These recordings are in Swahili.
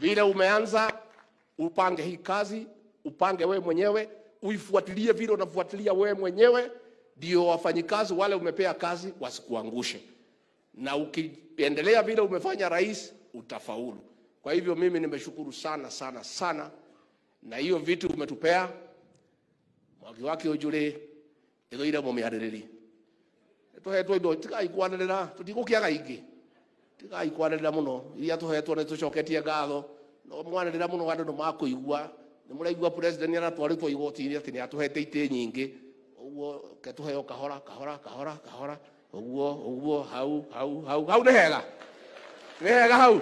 Vile umeanza upange hii kazi, upange wewe mwenyewe, uifuatilie vile unafuatilia wewe mwenyewe, ndio wafanyikazi wale umepea kazi wasikuangushe. Na ukiendelea vile umefanya rais, utafaulu. Kwa hivyo mimi nimeshukuru sana sana sana, na hiyo vitu umetupea mwaki wake ujure ithoire mumiariririe tuhetwo indo tikaikwanirira tutigukiaga ingi tigaikwanä muno iria tå hetwo nä tå coketie ngatho no mwanä rä muno må no andå nä makå igua nä må raigua nä aratwarä two igoti-inä atä nä atå hete itä nyingä å guo ketå heo kahora kahora kahora kahora å guo guo hau hau hau hau nä hega nä hega hau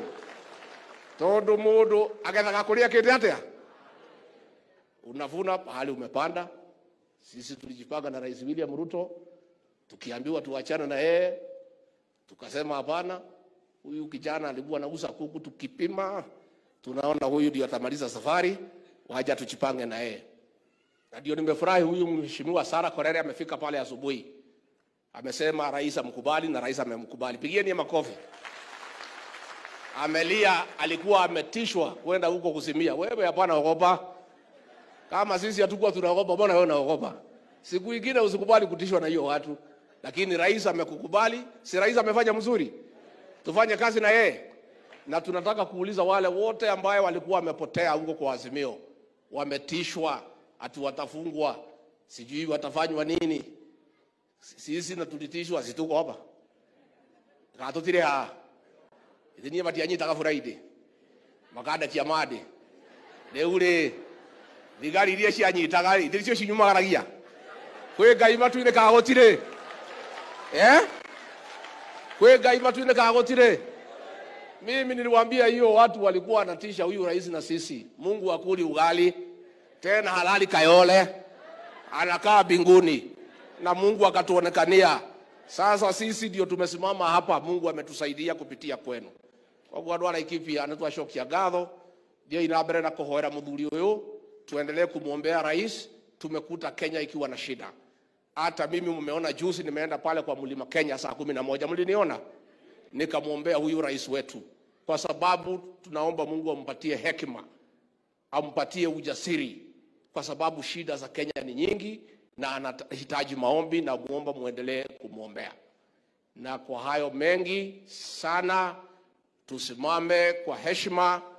tondå må ndå agethaga kå rä a kä ndä atä a unavuna pahali umepanda sisi tulijipanga na rais william ruto tukiambiwa tuachane na yeye tukasema hapana huyu kijana alikuwa anauza kuku, tukipima tunaona huyu ndio atamaliza safari, waje tujipange na yeye. Na ndio nimefurahi huyu mheshimiwa Sara Korere amefika pale asubuhi, amesema rais amkubali na rais amemkubali. Pigieni makofi. Amelia alikuwa ametishwa kwenda huko kuzimia. Wewe hapana ogopa, kama sisi hatukuwa tunaogopa, mbona wewe unaogopa? Siku nyingine usikubali kutishwa na hiyo watu, lakini rais amekukubali, si rais amefanya mzuri tufanye kazi na yeye, na tunataka kuuliza wale wote ambaye walikuwa wamepotea huko kwa Azimio, wametishwa ati watafungwa, sijui watafanywa nini. Sisi na tulitishwa, situko hapa katutire ha ithinie batianyi tagaburaidi makanda kiamadi riu ri thigari iria cianyitaga ri ndiricio cinyumagaragia kwi ngai matu-ini kagutire eh kwe gaiba tu ile kaagotire. Mimi niliwaambia hiyo, watu walikuwa wanatisha huyu rais na sisi. Mungu akuli ugali tena halali kayole, anakaa binguni na Mungu akatuonekania. Sasa sisi ndio tumesimama hapa, Mungu ametusaidia kupitia kwenu. Koguo andu araikibi anatwacokia ngatho thiai na mbere na kuhoera muthuri uyu, tuendelee kumwombea rais. Tumekuta Kenya ikiwa na shida. Hata mimi mmeona juzi, nimeenda pale kwa mlima Kenya saa kumi na moja, mliniona nikamwombea huyu rais wetu, kwa sababu tunaomba Mungu ampatie hekima, ampatie ujasiri, kwa sababu shida za Kenya ni nyingi na anahitaji maombi, na muomba muendelee kumwombea. Na kwa hayo mengi sana, tusimame kwa heshima.